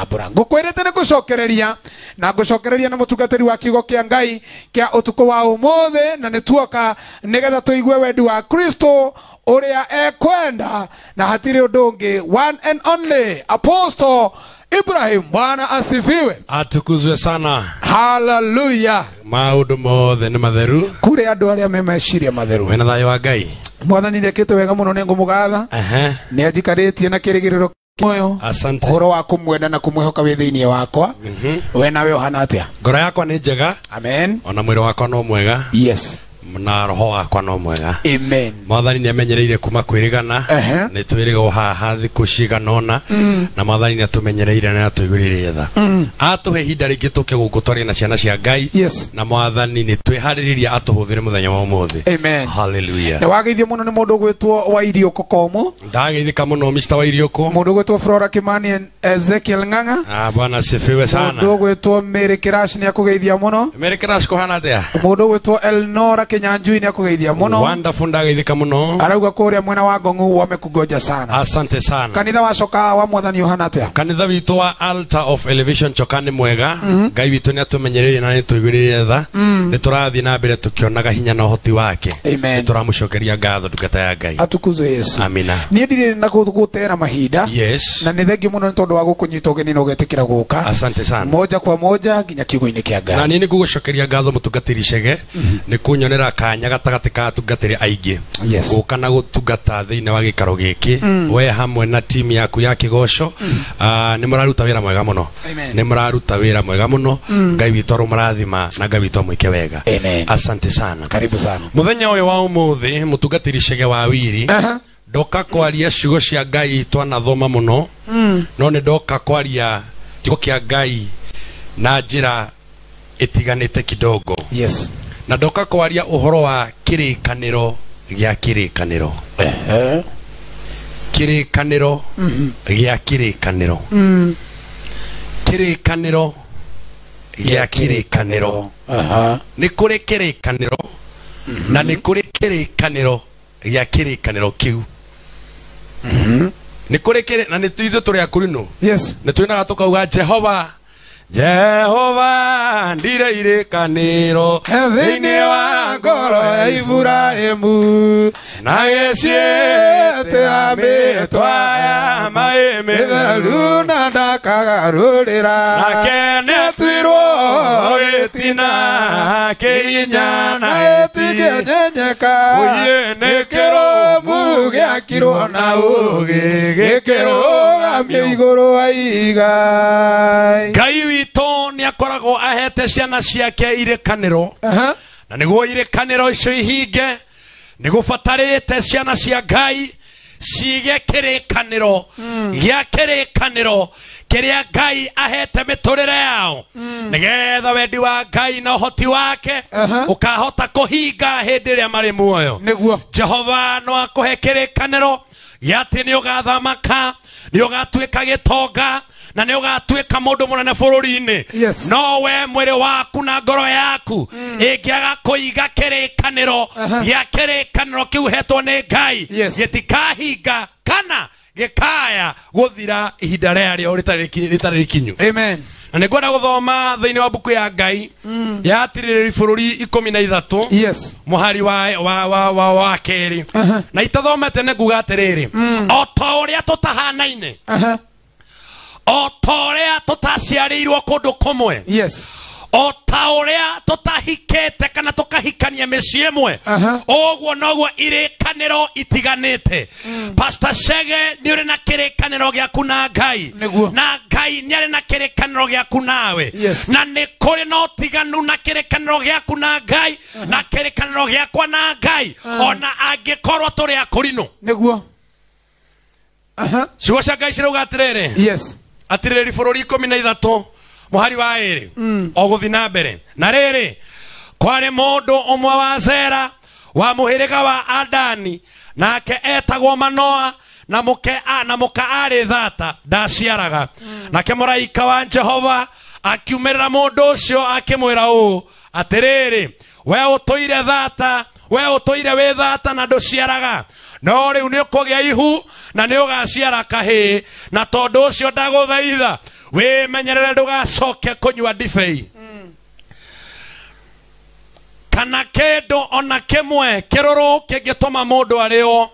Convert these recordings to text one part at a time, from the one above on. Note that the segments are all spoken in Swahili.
ambura ngukwirite ni gucokereria na gucokereria na mutungatiri wa kigo kia ngai kia utuko wa umuthi na nituoka nigetha tuigue wendi wa kristo uria ekwenda na hatiri undu ungi one and only apostle ibrahim bwana asifiwe atukuzwe sana haleluya maundu mothe ni matheru kuri andu aria me meciria matheru wena thayo wa ngai mwathani nä ekä te wega må no nä ngå må gatha nä na kirigiriro moyo goro wa mwenda na kumwihoka wi thiini wakwa mhm. we nawe uhana atia ngoro yakwa ni njega amen ona mwiri wakwa no mwega yes na roho wakwa no mwega amen mwathani nä amenyereire kuma kwä rä gana nä twä rä gwo haha thikå cigana ona mm. na mwathani nä atå menyereire na atå igå rä rä atå he ihinda rä ngä tå ke gå kå twarä na ciana cia ngai na mwathani nä twä harä rä ria atå hå thä re må thenya wa må thä nä wageithio må no nä må ndå gwä two wa iriåkå komo ndageithä ka må no mr wa iriåkå må ndå gwä two flora kimani ezekiel ng'ang'a ah, bwana cibiwe sana må ndå gwä two mä rä kä raci nä akå geithia må no mä rä kä raci kå hana atä a må ndå gwä two elnora Kenya njui niakugeithia muno wonderful ndageithika muno arauga kuria mwena wa ngongu wame kugoja sana asante sana kanitha wa wacoka wa ni uhana tia kanitha witu wa altar of elevation chokani mwega mhm. ngai witu ni atumenyereire na ni tuigwirire tha mm. ni turathii na mbere tukionaga hinya na uhoti wake amen ni turamucokeria ngatho ndungata ya ngai atukuzwo yesu amina niä ndirä na gutera mahinda yes. na nä thengio må no nä wa gå kå geni na å getä asante sana moja kwa moja nginya kiugo kia kä ngai na niä nä ngå gå cokeria ngatho må tungatä ri cege mhm na kanya gatagati ka atungatĩri aingĩ yes. gũka na gũtungata thĩinĩ wa gĩikaro gĩkĩ mm. we hamwe na timu yaku ya kĩgoco mm. uh, ah, nĩ mũraruta mwega må nĩ mũraruta wĩra mwega mũno mm. ngai witũ arå marathima na ngai witũ amwĩke wega Amen. asante sana karibu sana mũthenya ũyũ wa ũmũthĩ mũtungatĩri cege wa wiri uh-huh. ndoka kwaria ciugo cia ngai twanathoma thoma mm. no nä ndoka kwaria kiugo a ngai na njĩra ĩtiganĩte kidogo yes na ndoka kwaria uhoro wa kirikaniro gya kirikaniro ehe kirikaniro gya kirikaniro kirikaniro gya kirikaniro nä kå rä kä rä kanä na nä kå rä kä rä kanä gä a kä rä kanä kä u mm-hmm. nä kå na nä ithuä tå rä akå rinå nä twä naga tå kauga jehova jehova ndire irä kanä thä wa ngoro ya iburahĩmu na gä ciätä ra mä twa ya maä mä theru na ndakagarå ra nake nä atuirwo gä tina kä inya na gä tingä nyenyeka å nä kä rå gä akirwo na å gä gä kä rå igå rå wa igai akoragwo ahete ciana ciake irikaniro na niguo irikaniro icio ihinge nigubatarite ciana cia ngai cige kirikaniro hmm. gia kirikaniro kiria ngai ahete miturire yao hmm. nigetha wendi wa ngai na uhoti wake ukahota kuhinga hindi iria mari muoyo jehova no akuhe kirikaniro giati ni ugathamaka ni ugatuika gitonga na nä å gatuä ka må ndå må nene bå rå ri-inä no we mwä rä waku na ngoro yaku ä mm. ngä aga kå iga kä rä kanä ro uh-huh. gä a kä rä kanä ro kä hetwo nä ngai gä tikahinga kana gä kaya gå thira ihinda rä arä o rä tarä na nä ngwenda gå thoma thä inä wa mbuku ya ngai mm. ya atirä rä ri bå rå ri ikå na ithatå må hari wa kerä uh-huh. na itathomete nä nguga atä rä rä o ta å rä a tå tahanaine uh-huh otorea ta å rä a tå taciarä irwo kå ndå kå mwe o ta å rä a tå tahikä te kana tå kahikania mä ciä mwe å uh-huh. guo noguo irä kanä ro itiganä te cege mm. nä å rä na kä rä kanä ro gä aku na ngai na ngai nä arä na kä rä kanä ro gä aku nawe na nä kå rä na å tiganu na kä rä kanä ro gä aku na ngai uh-huh. na kä rä kanä ro gä akwa na ngai uh-huh. ona angä korwo tå rä akå rinå ciugo cia ngai cirauga atä atiriri bururi ikumi na ithatu muhari wa iri mm. oguthi na mbere na riri kwari mundu umwe wa zera wa muhiriga wa adani nake etagwo manoa na muke a, na muka ari thata ndaciaraga mm. nake muraika wa jehova akiumirira mundu ucio akimwira uu atiriri we utuire thata we utuire wi thata na nduciaraga no rä u nä å kå gä a ihu na nä å gaciara kahä na tondå å cio ndagå wä menyerere ndå gacoke kå nyua ndibei kana kĩndũ ona ma må ndå arä o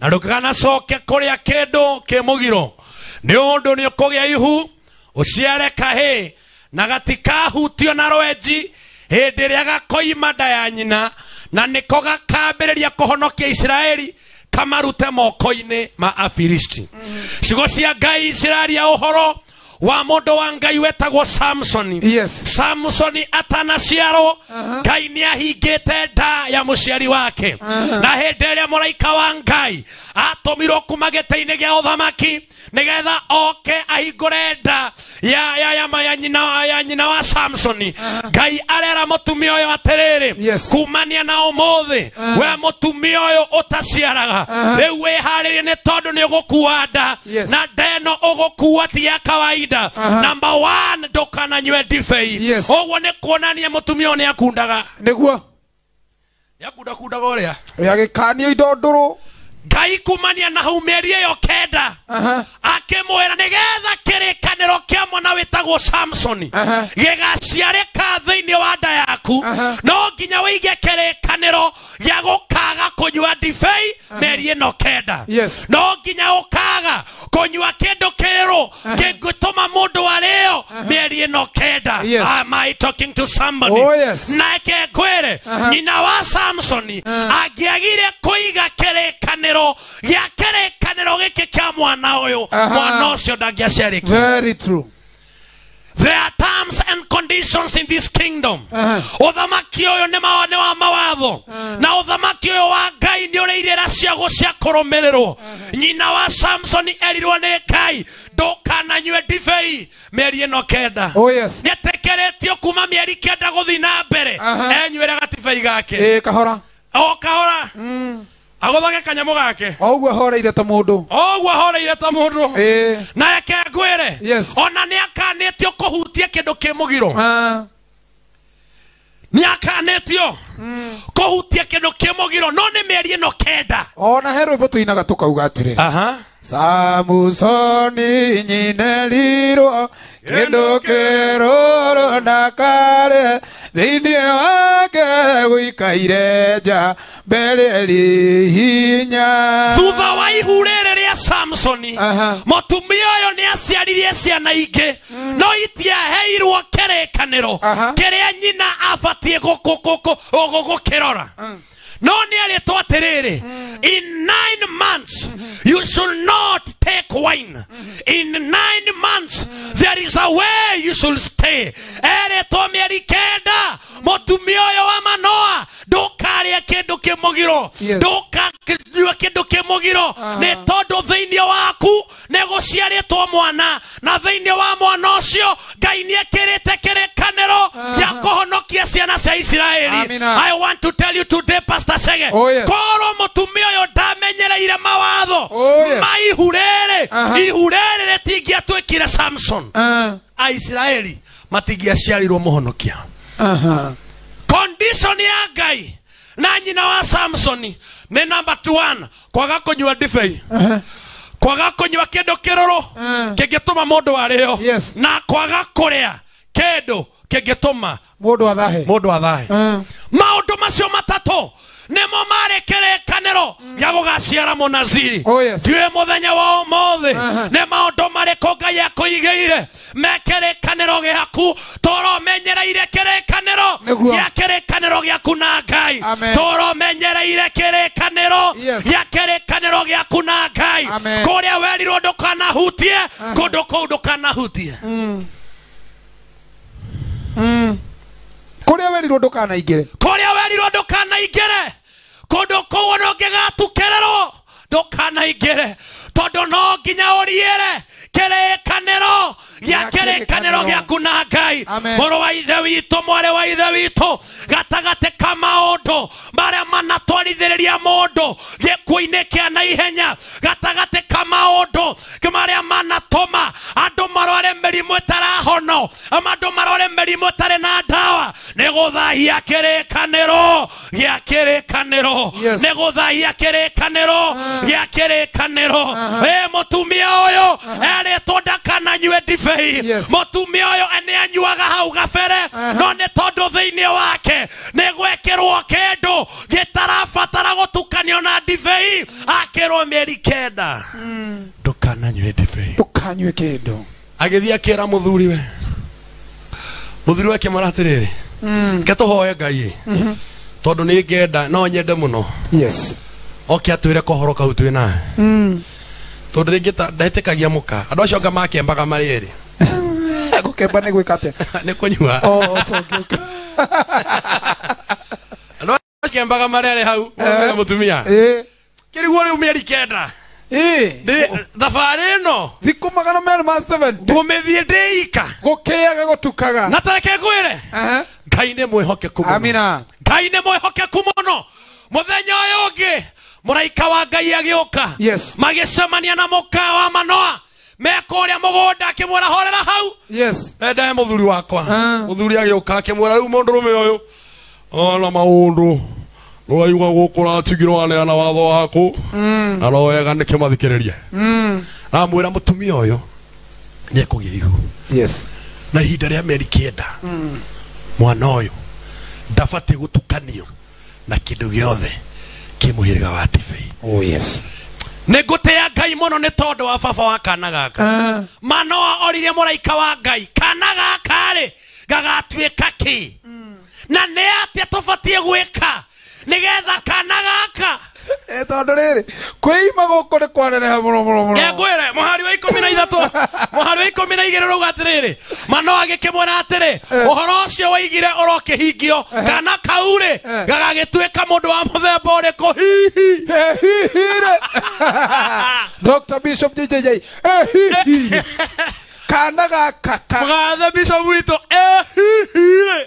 na giro nä å ndå nä å kå gä a ihu ciare kahĩ na gatikahutio na rwenji rä a gakoima nda ya nyina na niko gakambĩrĩria kũhonokia isiraeli kamarute moko-inĩ ma afilisti mhm. ciugo cia ngai ciraria uhoro wa mundu wa ngai wetagwo samson yes. samsoni atanaciarwo uh-huh. ngai uh -huh. nä ahingä nda ya må ciari wake uh -huh. na hä ndä ä rä a må raika wa ngai atå mirwo kuma gä tä-inä gä a å thamaki nä getha oke ahingå re nda ya, ya, ya, ya, nyina, ya nyina wa samson uh-huh. ngai uh -huh. arera må tumia å yå atä rä rä yes. kumania na å må thä we må tumia å yå å taciaraga uh-huh. rä u wä harä rie nä tondå nä å gå kua nda na nda ä å gå ti ya kawaida kawaida namba 1 ndukananywe ndibei ũguo nĩ kuonania mũtumia ũyũ nĩ akundaga nĩguo nĩ akunda kundaga ũrĩa yagĩkanio indo ndũrũ ngai kumania na hau mĩeri ĩyo kenda akĩmwĩra nĩgetha kĩrĩkanĩro kĩa mwana wĩtagwo samson gĩgaciarĩka thĩinĩ wa nda yaku no nginya wĩige kĩrĩkanĩro gĩa gũkaga kũnyua ndibei mĩeri ĩno kenda no nginya ũkaga kũnyua kĩndũ kĩrũ kĩngĩtũma mũndũ arĩo mĩeri ĩno kenda am i talking to somebody oh, yes. nake ngwĩre nyina wa samsoni angĩagire kũiga kĩrĩkanĩro kiraniro gä kĩrĩkanĩro gĩkĩ kia mwana ũyũ mwana ũcio ndangĩaciarĩkia There are terms and conditions in this kingdom. Uthamaki uh -huh. uyu ni ni wa mawatho. Na uthamaki uyu wa Ngai ni uri irira ciago cia kurumirirwo. Uh -huh. Nyina wa Samson erirwo ni Ngai ndukananyue ndibei mieri ino kenda. Oh yes. Nietekeretio kuma mieri kenda guthii na mbere. Enyuire gatibei gake. kahora. O kahora. Mm agothage kanyamå gake o guo ahoreire ta må ndå oguo ahoreire ta må ndå na reke ngwä re ona nä akanä tio kå hutie kä ndå kä må giro nä akanä tio kå hutia kä ndå kä må giro no nä meri no kenda ona he rwä mbo tå inaga tå kauga atä rä samusoni nyine rirwo kä ndå kä rå rå ndakarä thä inä wake gå ikaire nja mbere hinya thutha wa ihu rĩrĩ rĩa samsoni mũtumia ũyũ nĩ aciaririe ciana ingĩ mm. no itiaheirwo kĩrĩkanĩro kĩrĩa nyina abatiĩ gũkĩrora mm. no nĩarĩtwo atĩrĩrĩ mm. in nine months mm-hmm. you should not take wine mm-hmm. in nine months there is a way you should stay erĩtwo mĩeri kenda mũtumia ũyũ wa manoa ndarä kä ndå kä må giro ndåkanyua kä ndå kä må giro ah. nä tondå thä inä waku nä gå ciarä two mwana na thä inä wa mwana å cio ngai nä rä te kä rä kanä ah. gä a kå honokia ciana cia isiraeli i want to tell you today pastor sege oh, korwo må tumia å yå ndamenyereire mawatho oh, ma ihu rä ihu rä rä rä tingäatwä kire samson ah. aisiraeli matingäaciarirwo må honokia condition ya ngai na nyina wa samsoni nä namba kwaga kå nyua ndibei uh-huh. kwaga kå nyua kä ndå kä rå rå uh-huh. kä ngä tå ma må ndå arä o na kwaga kå rä a kä ndå kä ngä tå ma må ndå athahe uh-huh. maå ndå macio matatå nimo marä kä rä kanäro mm. gä a gå gaciara må naziri oh, ndiå må wa måthä nä maå ndå marä kå ngai akå igä ire mekä rä kanä ro toro menyereire kä rä kanä ro gä a ciaku na ngai toro menyereire kirikaniro gia kirikaniro giaku na ngai kuria werirwo ndukanahutie kundu kuu ndukanahutie mm. mm. kuria werirwo ndukanaingire kuria werirwo ndukanaingire kundu kuu ona ngigatukirirwo ndukanaingire tondu no nginya uriire kirikaniro gä kä rä kanä gä aku na ngai må wa ithe witå mwarä wa ithe witå gatagatä ka maå ndå marä a manatwarithä rä ria må ndå gä kuinä kä a naihenya gatagatä ka maå ndå marä a manatåma andå marware mä rimå ä andå marware mä rimå ä na ndawa nä gå thahia kä rä kanä ro gä a kä rä kanä ro nä gå thahia kä rä kanä ro gä a kä rä kanä ro ä må tumia å yå erä two ndakananyue bei mutumia uyu ene anyuaga hau gabere uh-huh. no nä tondå thä inä wake nä gwekärwo kĩndå gĩtarabatara gũtukanio na ndibei akĩrwo mĩeri kenda hmm. ndũkananyue ndibei ndũkanyue kĩndũ agĩthiĩ akĩra mũthuriwe mũthuriwe akĩmwĩra atĩrĩrĩ hmm. ke tũhoe ngai mm-hmm. tondũ nĩ ngenda no nyende mũno oke atwĩre kohoro kau twĩ nawe hmm. tondũ rĩngĩ ndahĩtĩkagia mũka andũ acio anga makĩembaga marĩ gå kemba nä gwä ka atä nä marä arä hau eh. må tumia eh. kä riguo rä u mä eri kenda eh. thabarä ä no thikå magana merä ma ngå mä thiä ndä ika gå kä aga gå tukaga na tareke ngwä re ngai nä mwä hokeku amina ngai nä mwä hokeku må no må thenya å yå å ngä må raika wa ngai agä å ka magä cemania na må kaa wa manoa mekå mugunda må gå akä horera hau endae må thuri wakwa må thuri agä å ka akä mwä ra rä u må ndå rå me å yå ona oh, maå ndå rå raigua gå kå ratigirwo waneana watho waku mm. na rowega nä kä mathikä rä rie mm. ramwä ra må tumia å yå nä ekå gä ihu na ihinda rä a meri kä enda mm. mwana å yå ndabatiä gå tukanio na kä ndå gä othe kä må hä rä ga wa nä ngå tä ya ngai må no nä tondå wa baba wa kana gaka uh. manoa oririe må raika wa ngai kana gakarä gagatuä ka kä mm. na nä atä tå batiä gwä ka nä getha kana gaka Eh, tondu riri kuima guku ni kwaneneha muno muno muno ngwire muhari wa ikumi na ithatu muhari wa ikumi na igiri rauga atiriri mano agikimwira atiri uhoro eh. ucio waigire urokihingio eh. kana kauri gagagituika mundu wa muthemba uriku hihi hihire dr bishop jjj hihire kana gaka gathe bishop witå ehihire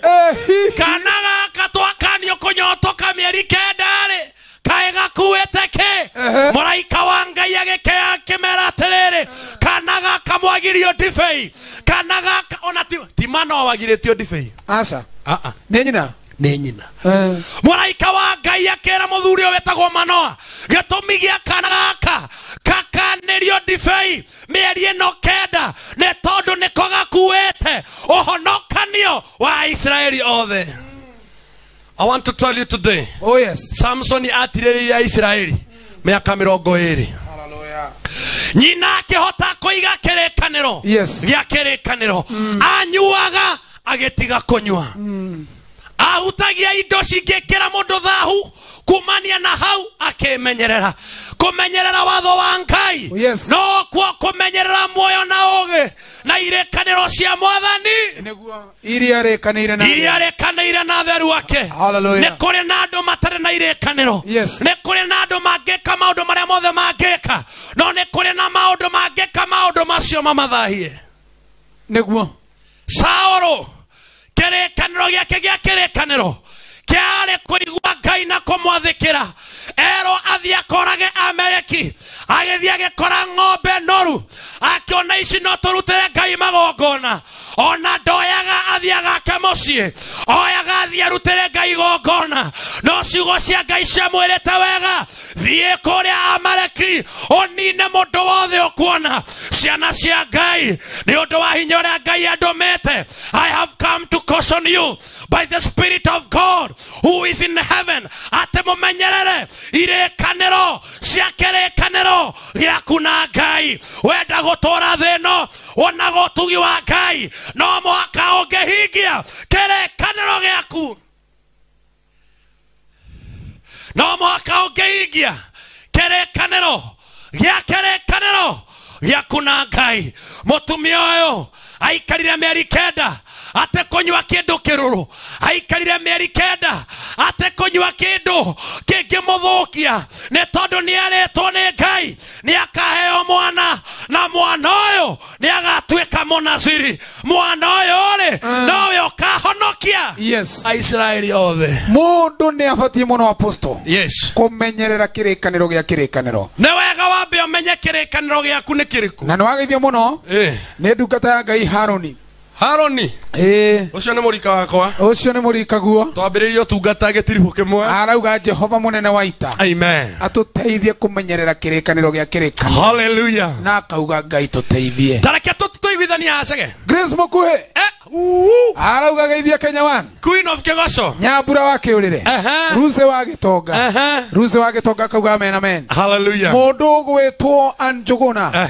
magirä o ndibei aca a nyina nenyina nyina wa ngai akä ra må thuri wetagwo manoa gä tå mi gä akana gaka kakanä rio ndibei mä eri no kenda nä tondå nä ko te å honokanio wa israeli othe I want to tell you today. Oh yes. Samson atirä rä ria isiraeli mä aka mä rongo ä rä nyina a kuiga kirekaniro gya kirekaniro mm. anyuaga agitiga kunywa mm. ahutagia indo cingikira mundu thahu kumania na hau akimenyerera kumenyerera watho wa ngai oh, yes. no kuo kumenyerera muoyo na uge na irekaniro cia mwathani iria rekanaire na theru wake nä kuri na andu matare na iräkanäro nä kå rä na andu mangika maundu maria mothe mangika no nä kuri na maundu mangika maundu macio mamathahie nä saolo kä rä kanä ro gä ake gä a kä rä kanä ro ngai na kå erwo athiĩ ameeki agithia agikora ng'ombe noru akiona ici no turutire ngai magongona ona ndoyaga athiagake mucii oyaga athiĩ arutĩre ngai igongona no ciugo cia ngai ciamwĩrĩte wega thiĩ kũrĩa amaleki ũnine mũndũ wothe ũkuona ciana cia ngai nĩ ũndũ wa hinya ũrĩa ngai andũmĩte i have come to caution you by the spirit of god who is in heaven atĩ mũmenyerere irĩkanĩro cia kĩrĩkanĩro no gä na ngai wenda gå tå ra thä no tugi wa ngai no mwaka å ngä hingia kä rä no mwaka å ngä hingia kä rä kanä gä kä rä kanä gäaku na ngai må tumia å yå aikarire mä kenda atekonywa kindu kiruru aikarire mieri kenda atekonywa kindu kingimuthukia ni tondu niaritwo ni ngai ni akaheo mwana na mwana uyu ni agatuika munaziri mwana uyu ri mm. nowe ukahonokia aisiraeli othe mundu ni abatie muno aposto kumenyerera kirikaniro gia kirikaniro ni wega wambe umenye kirikaniro giaku ni kiriku na ni wageithio muno eh. ni ndungata ya ngai haroni haroni ä å cio nä wakwa å cio nä må rikaguo twambä rä rie å arauga jehova må nene wa ita atå teithie kå menyerera kä rä kanä ro na akauga ngai tå teithie tareke tå kũiguithania acege grace mũkuhĩ eh. arauga geithie kenya wan queen of kĩgoco nyambura wa kĩũrĩre ruse wa gĩtonga ruse wa gĩtonga akauga amena men haleluya mũndũ ũgwĩtwo anjũgũna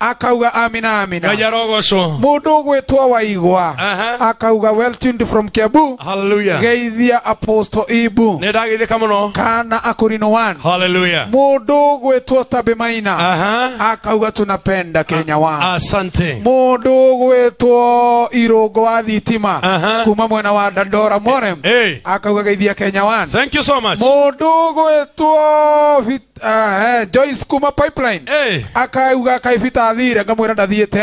akauga amina amina ngai arogocwo mũndũ ũgwĩtwo waigwa akauga well tuned from kiabu haleluya geithia apostle ibu nĩ ndageithĩka mũno kana akũrinũ wan haleluya mũndũ ũgwĩtwo tabimaina akauga tunapenda kenya wan asante mũndũ mundu ugwitwo irungu wa thitima kuma mwena wa dandora more eh, akauga geithia kenya wan thank you so much mundu ugwitwo ah, Joyce kuma pipeline eh. akauga kaibita athire ngamwira ndathiite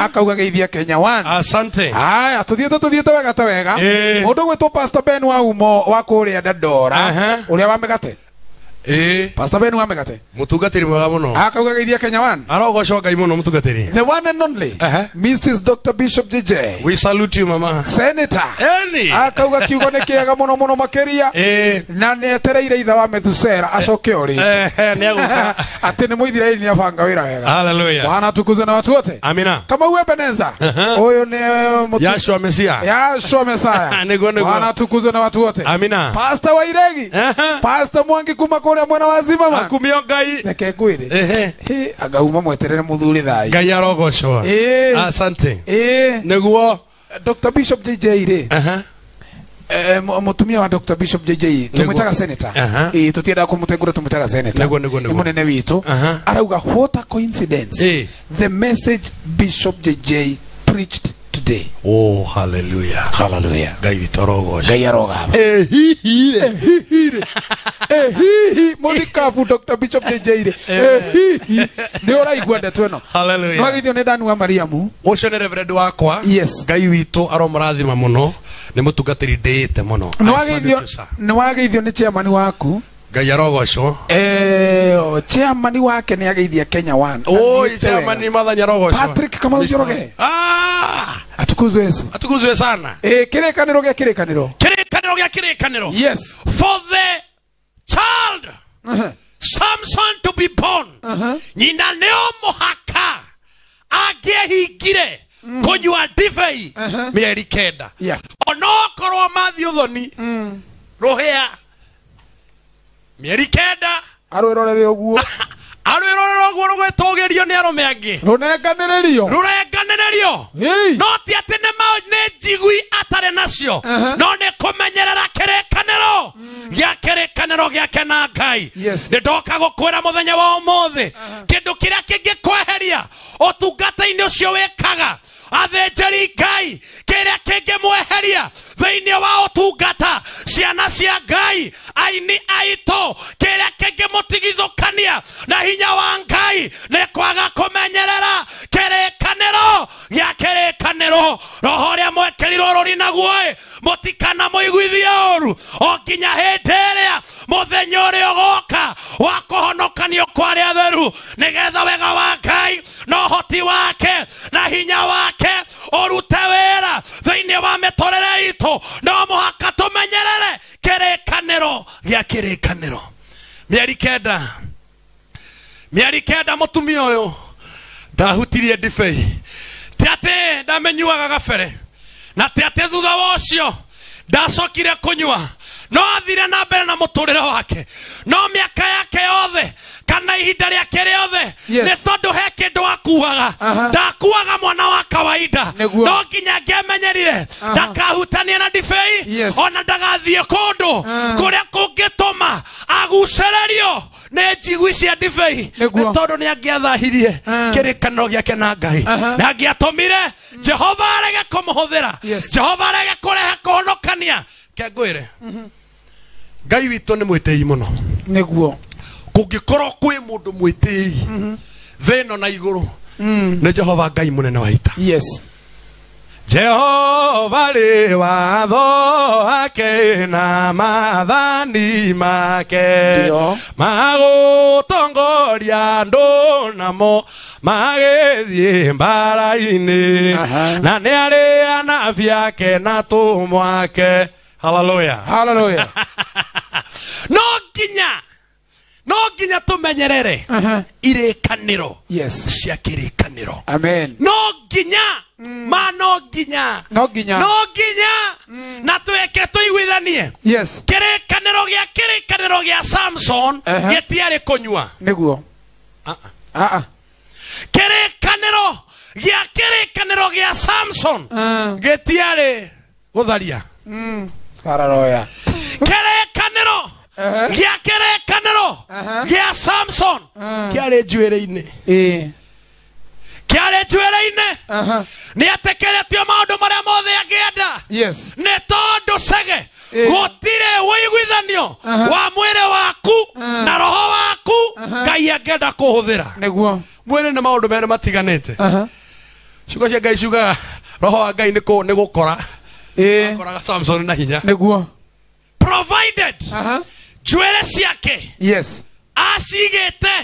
akauga geithia kenya one asante haya tuthiite tuthiite wega ta wega eh. mundu ugwitwo pastor ben wa umo wa kuria dandora uria wa migate Eh. Pastor Ben wa megate. Mutungatiri mwega muno. Akauga geithia Kenya One. Arogoco ngai muno mutungatiri. The one and only. Uh -huh. Mrs. Dr. Bishop JJ. We salute you mama. Senator. Eni. Yaani. Akauga kiugo ne kiega muno muno makeria Eh. Na ni etereire itha wa Methusela acoke ori. Eh, ni aguka. Ati ni muithiraini ni afanga wira wega. Hallelujah. Bwana tukuzwe na watu wote. Amina. Kama uwe Beneza. Huyu uh eh, -huh. ni mutu. Yashua Mesia. Yashua Mesia. Niguo niguo. Bwana tukuzwe na watu wote. Amina. Pastor Wairegi. Uh -huh. Pastor Mwangi kumako uria mwena wa zimama akumio ngai reke ngwire hi agauma mweterere muthuri thai ngai arogocwa asante niguo Dr Bishop JJ ri mutumia wa Dr Bishop JJ tumwitaga senator aha eh tutienda kumutengura tumwitaga senator munene witu arauga what a coincidence the message Bishop JJ preached today oh haleluya haleluya ngai witorogoca ngai arogaba ehihire ehihire ehihi mutikabu dr bishop njeire ehihi eh, ni uraigua ndeto ino haleluya nwagithio ni dani wa mariamu ucio ni reverend wakwa yes ngai witu aromurathima muno ni mutungatiri ndiite muno nwagithio ni chairman waku ngai arogocwo eh, oh, chairman wake nä ageithia kenya chairman matha nyarogocwopatrick kamau njoroge ah! atukuzwe yesu atukuzwe sana eh kirekaniro gya kirekaniro kirekaniro gya kirekaniro yes for the child uh-huh. samson to be born uh -huh. nyina neo muhaka angihingire mm. kunyua ndibei uh -huh. mieri kenda yeah. onokorwo mathi uthoni mm. ruhia mieri kenda arwirorere uguo arwirorera uguo rugwitugirio ni arume angi rurenganiririo rio no ti ati ni mao ni njigui atari nacio uh-huh. no ni kumenyerera kirikaniro mm. gia kirikaniro giake na ngai ni ndoka gukwira muthenya wa umuthi uh-huh. kindu kiria kingikweheria utungata-ini ucio wikaga athĩnjĩri ngai kĩrĩa kĩngĩmweheria thĩinĩ wa ũtungata ciana cia ngai aini aitũ kĩrĩa kania na hinya wa ngai nä kwaga kä rä kanä ro roho ũrĩa mwekerirwo må tikana må iguithia å ru o nginya å rä a å goka wa honokanio kwa a theru getha wega wa ngai no hoti wake na hinya wake orute wera thiini wa miturire itu no muhaka tumenyerere kirikaniro gia kirikaniro miari kenda mieri kenda mutumia uyu ndahutirie ndibei ti ati ndamenyuaga gabere na ti ati thutha wa ucio ndacokire kunyua no athire na mbere na muturire wake no miaka yake yothe kana ihinda rĩake rĩothe nĩ tondũ he kĩndũ akuaga ndakuaga mwana wa kawaida no nginya ngĩamenyerire ndakahutanie na ndibei ona ndagathiĩ kũndũ kũrĩa kũngĩtũma agucererio nä njigui cia ndibei nĩ tondũ nä angä athahirie kä rä gä ake na ngai na angä jehova arege kå må hå thä ra jehova arege kå rehe kengwĩre mhm. ngai witũ nä mwä mũno må guo kungikorwo kwi mundu mwitii thino na iguru mm. ni jehova ngai munene wa ita yes jehova rĩ watho ake na mathani make tongoria andũ namo magĩthiĩ mbara-inĩ na nĩ arĩ anabi ake na tũmwake haleluya no nginya no nginya tumenyerere uh -huh. irikaniro yes. cia kirikaniro amen no nginya mm. ma no nginya no nginya no nginya mm. na tweke tuiguithanie yes. kirikaniro gia kirikaniro gia samson uh -huh. gitiari kunyua niguo uh -uh. uh -uh. kirikaniro gia kirikaniro gia samson uh. gitiari gutharia mm. kararoya kirikaniro gä kärä gä samson kä arä njuä rä-inä kĩarĩ njuĩrĩ-inĩ uh-huh. nĩ etĩkĩrĩtio maũndũ marĩa mothe angĩenda nĩ tondũ cege gũtirĩ ũiguithanio uh-huh. wa mwĩrĩ waku uh-huh. na roho waku ngai angĩenda kũhũthĩra nĩguo mwĩrĩ nĩ maũndũ merĩ matiganĩte ciugo cia ngai ciugaga roho wa ngai nĩ gũkora koraga samson na hinya nĩguo provided uh -huh njuĩrĩ ciake yes acigĩte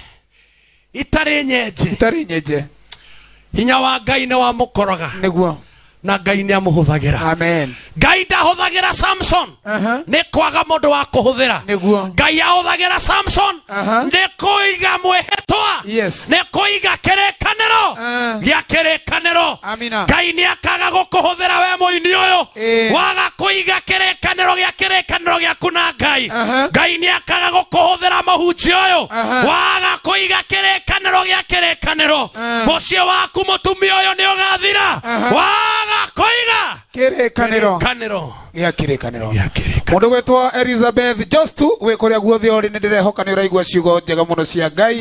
itarĩ nyenje itarĩ nyenje hinya wa ngai nĩ wamũkoroga nĩguo na ngai nä amå hå thagä ra ngai ndahå thagä ra samson uh-huh. nä kwaga må ndå wa kå hå thä ra ngai ahå thagä ra samson uh-huh. nä kå iga mwähetwa nä kå iga kä rä kanä ro uh. gä a kä rä kanä ro ngai nä akaga gå kå hå thä ra we må ini å yå waga kå iga kä rä kanä ro gä a kä rä kanä ro gä aku na ngai uh-huh. ngai nä akaga gå kå hå thä ra må hunji å yå waga kå iga kä rä kanä ro gä a kä rä kanä ro uh. må ciä waku må tumia å yå nä å gathira waga 的。kiräkanä ro gä akä rä må ndå gwä two elizabeth jostu wä kå rä a guothe orä nä ndä rehoka nä å raigua ciugo njega må no cia ngai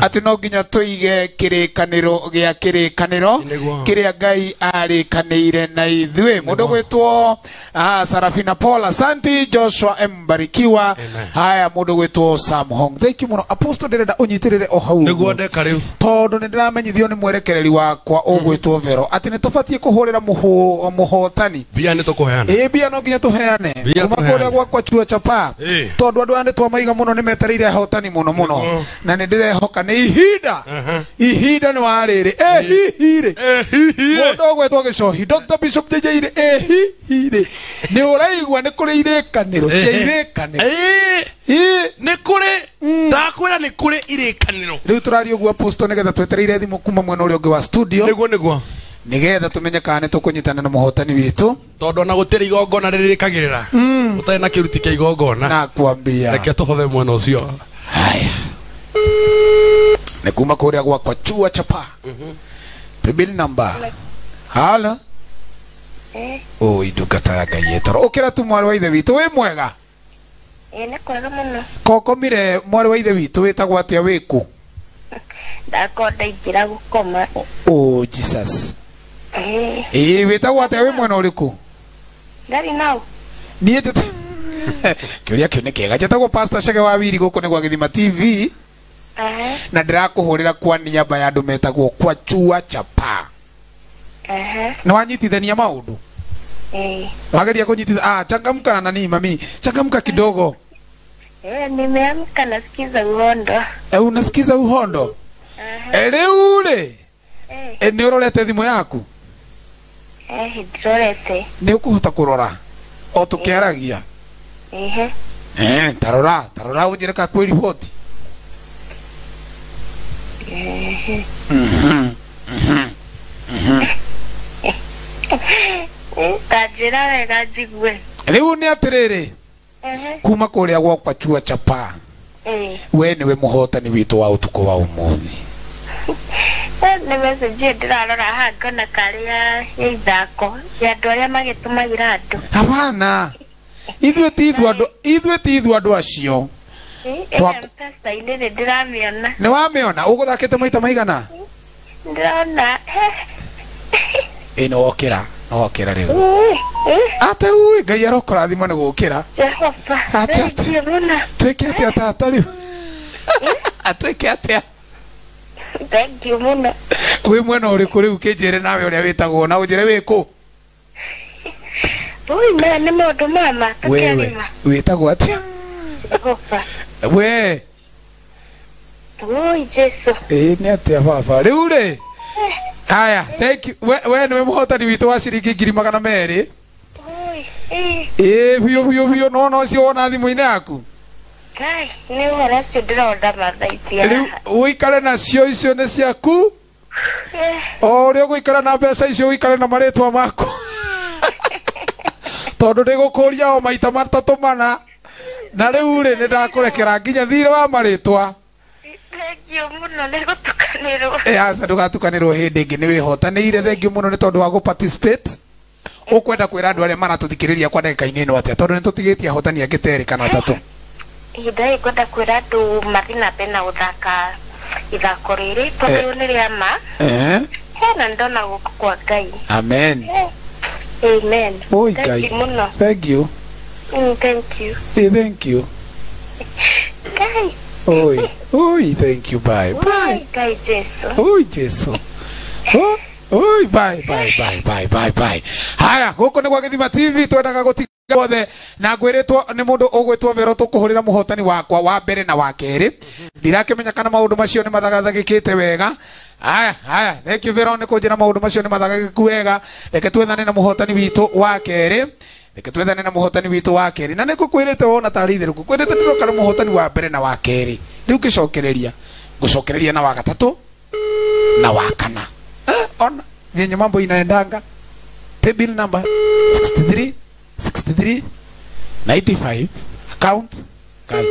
atä no nginya tå ige kä rä kanä ro gä akä rä kanä ro kä rä a ngai arä kanä ire na ithuä må ndå gwä two ah, sarafina paula santi joshua mbarikiwa haya må ndå gwä two samhong thenki må no aposto ndä renda å nyitä rä re o hau tondå nä ndä ramenyithio nä mwerekereri wakwa å gwä two vero atä nä tå batiä kå hå rä ra må ũhotani mbia nĩ tũkũheana ĩ ee, mbia no nginya tũheane kuma kũrĩa gwakwa chuo cha pa ee. tondũ andũ aya nĩ twamaiga mũno nĩ metereire ahotani mũno mũno na nĩ ndĩrehoka nĩ ihinda ihinda nĩ warĩrĩ ee. ĩ hihi rĩ mũndũ ũgwetwo gĩcohi Dr Bishop JJ rĩ ĩ hihi rĩ nĩ ũraigua nĩ kũrĩ irĩkanĩro cia irĩkanĩro nĩ kũrĩ mm. ndakwĩra nĩ kũrĩ irĩkanĩro rĩu tũraria ũguo apostle nĩgetha twetereire thimũ kuma mwena ũrĩa ũngĩ wa studio nĩguo nĩguo nigetha tumenye kana ni tukunyitana na muhotani witu tondu ona gutiri igongona riririkagirira utari hmm. na kiruti kia igongona nakwambia reke tuhothe mwena ucio haya ni kuma kuria kwa chua chapa pibili mhm. namba hala halo oi eh. ndungata ya ngai etoro ukira tu mwarĩ wa ithe witũ wĩ mwega nĩ kwega mũno kokomire mwarĩ wa ithe witũ wĩtagwo atĩa wĩkũ ndakoo ndaingĩra gũkoma oh jesus Eh. Eh, wetagwo atĩa wĩ mwena ũrĩkũ? Ndarĩ nao. Niĩ njĩta kĩũria kĩu nĩ kĩega njĩtagwo pastor shake wa Wiri gũkũ kwa gwa TV. Eh. Na ndĩrakũhũrĩra kwa niaba ya andũ metagwo kwa Chua Chapa. Eh. na Nĩ wanyitithania maũndũ? Eh. Wageria kunyitithania ah, changamka na nani mami? Changamka kidogo. Eh, nimeamka nasikiza uhondo. Eh, unasikiza uhondo? Eh, rĩu rĩ. Eh. eh, nĩ ũrorete thimũ yaku? ndirorete nä å kå hota kå rora o tå kä aragia tarora tarora å njä re ka kwä riboti kanjä mhm, mhm, mhm. wega njigue rä u nä atä rä rä kuma kå rä a gwakwa chua chapa eh. we nä we må hotani witå wa å tukå wa å Eh, nä message ndärarora haha ngona karä ya ithako ya andå arä a magä tå magira andå ithuä ti ithu andå acio nä wamä ona å gå thakä te maita maigana ndärona ä no wokä ra nowokä ra rä u atä ui ngai arokora thimo nä gå kä ra jehova twä ke atä a tata rä u atwä ke atä a thank you muno wi mwena uriku riu kinjire nawe uria witagwo na unjire wiku ui maya ni maundu mama tutiarima witagwo atia jehova we ui jesu ii ni atia baba riu ri eh. haya thank you we, we niwe muhotani witå wa ciringi ngiri magana merä ä biå biå biå no no cio wona thimå-inä yaku nä rä u å ikare nacio icio nä ciaku eh. o å rä a gå ikara na mbeca icio å ikare na marä twa maku tondå ndä gå kå ria o maita matatå mana na rä u rä nä ndakå rekera nginya thirä wa marä twa ndå gatukanä rwo hä ndä ä ngä nä wä hotanä ire thengio må no nä tondå wa gå å kwenda kwä ra andå arä a maratå thikä rä ria kwa ndagä ka ä no atä a tondå nä tå tigä tie ahotani angä terä kana tatå ihinda ngwenda kwira andu mathi na mbere na guthaka ithako riri tondu eh. ni ria ma eh? hena ndona guku kwa ngai amen amen oi ngai muno thank you mm, thank you hey, eh, thank you ngai oi oi thank you bye bye ngai jesu oi jesu oi bye bye bye bye bye bye haya guku ni gwa githima tv twendaga guti wothe na ngwiritwo ni mundu ugwitwo vero tukuhurira muhotani wakwa wa mbere na wa keri menya kana maundu macio ni mathagathagikite wega haya haya thank you vero ni kunjira maundu macio ni mathagagiku wega reke twethane na muhotani witu wa keri reke twethane na muhotani witu wa keri na nikukwirite wona tari ithiru kukwirite ndirokare muhotani wa mbere na wa keri riu ngicokereria ngucokereria na wa gatatu na wa kana eh, ona vyenye mambo inaendanga paybill number 63 63 95 account Ngai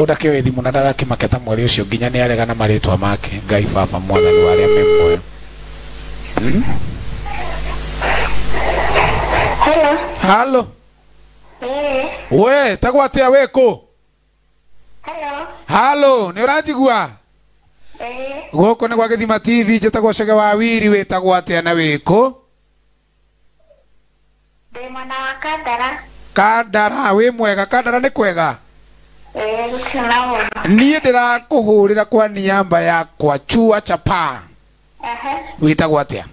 ũndakiwe thimu na ndagakĩmake ta mweri ũcio nginya nĩ arega na marĩtwa make Ngai baba mwathani wa arĩa me muoyo hmm? halo we tagwatia wĩ kũ halo nĩ ũranjigua gũkũ nĩ gwa gĩthima tv njĩtagwo cege wa wiri wĩtagwo atĩa na wĩ kũ ndĩ wa kandara kandara mwega kandara ni kwega niä ndä rakå hå rä ra kwa niamba yakwa chua chapa wä tagwo atä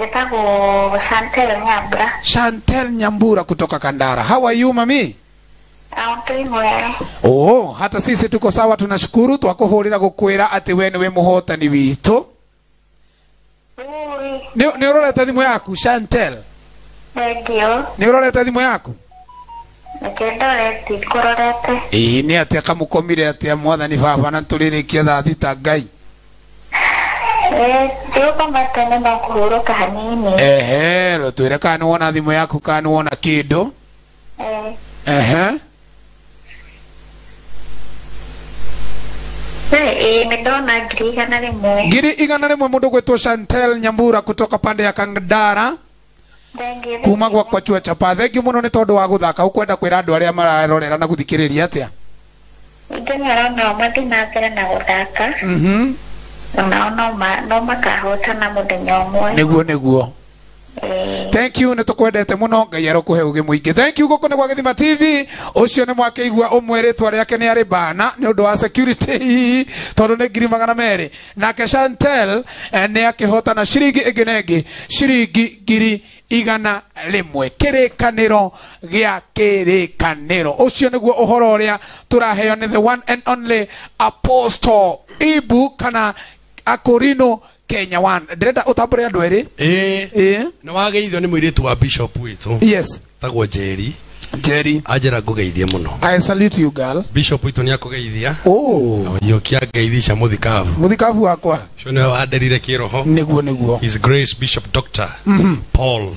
a chantel nyambura chantel nyambura kutoka kandara how are you mami Oh, hata sisi tuko sawa, tunashukuru. Twakuhurira gukwira ati we niwe muhotani witu. Ni urorete thimu yaku Chantel? nä å rorete thimå yaku? ndorete ĩĩ nĩ atĩa kamũkomire atĩa mwathani baba na tũrĩrĩkia rä thita ngai ndiũkoma tene no kũhurũka hanini ehe twĩre kana nä wona thimå yaku kana nä wona kĩndũ ehe ngiri igana rĩmwe mũndũ gwĩtwo chantel nyambura kutoka pande ya kangdara kuma gwakwa chua chapa thengiå må no nä tondå wa gå thaka å kwenda kwä ra andå arä a mararorera na gå thikä rä ria atä a ngĩnyora nao mathiĩ na mbere na gũthaka mhm. onao no makahotana mũthenya ũmwe nĩguo nĩguo thank you nä tå kwendete må no ngai arå kå he thank you gå kå nä gwa gä tv å cio nä mwakä igua å mwä twa rä ake nä arä wa security tondå nä ngiri magana merä nake chantel eh, nä akä hotana ciringi ä na ä ngä ciringi ngiri igana rimwe kirikaniro gia kirikaniro ucio niguo uhoro uria turaheo ni the one and only apostle ibu kana akorino kenya one ndirenda utambure andu eri eh, eh. na wageithio ni muiritu wa bishop witu yes tagwo njeri Jerry ajera ngugeithie muno I salute you girl Bishop witu ni akugeithia oh yokia ngeithisha muthikavu muthikavu wakwa cio niwe wanderire kiroho niguo niguo His Grace Bishop Doctor mm -hmm. Paul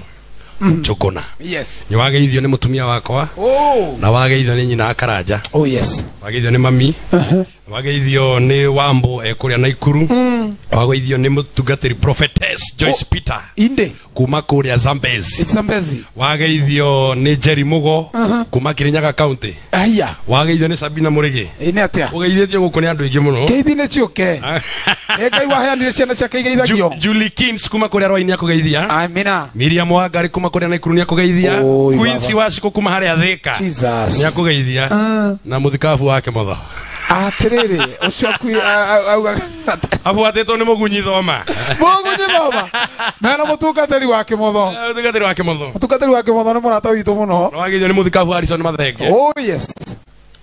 Njuguna mm-hmm. yes ni wage nĩwageithio nĩ mũtumia wakwa oh. na wage wageithio ni nyina Karanja oh yes wage wageithio ni mami uh -huh. wage wageithio nĩ uh-huh. Wambo ekuria Naikuru mm. wageithio nĩ mũtungatĩri prophetess Joyce oh. Peter inde kuma kuria Zambezi Zambezi wageithio ni Jerry Mugo uh -huh. kuma Kirinyaga county aya wage wageithio ni Sabina Murigi ine atia wage ugeithĩtio gũkũ nĩ andũ ke mũno keithi nĩ ciũke ngai waheanire ciana ciake igeithagio Julie kings kuma kuria Rwainia kũgeithia amina Miriam Wangari kuma kuria naikuru nä akugeithia wa wacikå kuma harä a jesus ni nä akugeithia na må thikabu wake motho atiriri ucio kui augaga abuatitwo nä må gunyi thoma må gunyi thoma mena må tungateri wa kä motho må tungateri wa kä motho må tungateri wa kä motho nä må rata witå må no wagithio nä oh yes aricon mathenge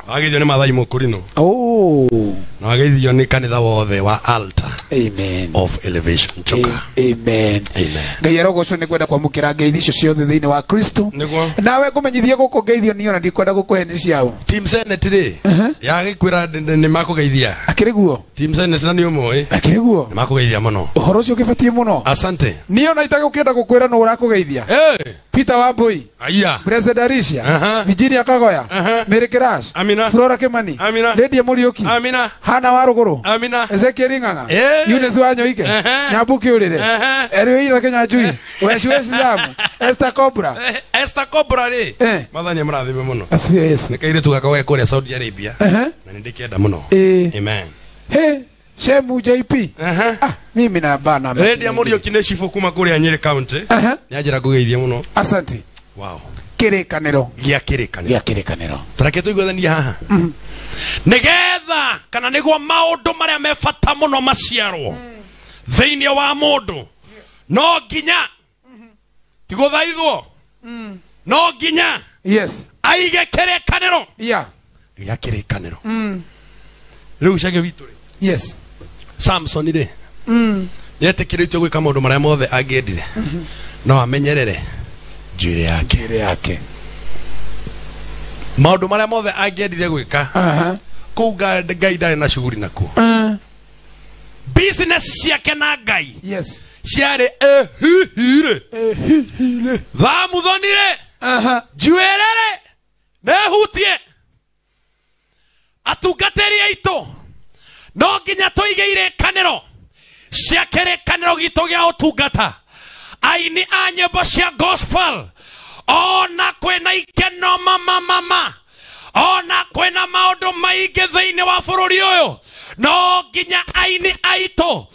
wagithio nä mathai må kå rinå oh. na wagithio nä kanitha wothe wa alta Amen. of elevation njoka Amen. ngai arogocwo nä kwenda mukira ngeithi icio ciothe thä inä wa kristo nawe ngå menyithie gå kå ngeithio nä ona ndikwenda gå kå he nä ciao rä yagä kwä ra nä makå ni akä rä guo nä å moä akä rä guo nä makå geithia må no å horo å cio å gä batiä må no asante niä ona itagå kä enda gå kwä ra no å rakå geithia peter wambui aya blessed alicia uh -huh. virginia kagoya uh -huh. mary kirash amina flora kimani amina Lady muriuki amina hana waruguru amina ezekiel Ringanga. yeah yule Eunice Wanyoike Nyambuki Urire Eriweire Kinyanjui Weci Weci Zamu Esther Cobra eh, Esther Cobra ri eh. Mathani mũrathime mũno Asifiwe Yesu Nĩ kairĩtu gakwa ge kũrĩa Saudi Arabia na nĩ ndĩkenda mũno eh. Amen he Shemu JP. Ah, mimi na bana. Redia Muriuki nĩ cibũ kuma kũrĩa Nyeri County. Uh -huh. Nĩ anjĩra ngũgeithie mũno. Asante. Wow kirikaniro gia kirikaniro gia kirikaniro tareke tuiguithania haha mm -hmm. nigetha kana niguo maundu maria me bata muno maciarwo thiini wa mundu no nginya tiguthaithwo mm. no nginya yes aige kirikaniro yeah gia kirikaniro mm. riu cage witu ri yes samson ri mm. nietekiritio gwika maundu maria mothe angiendire mm -hmm. no amenyerere njuĩrĩ yake njuĩrĩ yake maundu maria mothe angiendire gwika kuu ngai ndarĩ na shughuli nakuo business ciake na ngai yes ciarĩ ehihire ehihire thamuthonire njuĩrĩrĩ nehutie atungatĩri aitũ no nginya tũige irĩkanĩro ciakĩrĩkanĩro gitũ gĩa ũtungata aini a nyimbo cia gospel ona kwina ikeno mama mama ona kwina maundu maingi thiini wa bururi uyu no nginya aini aitu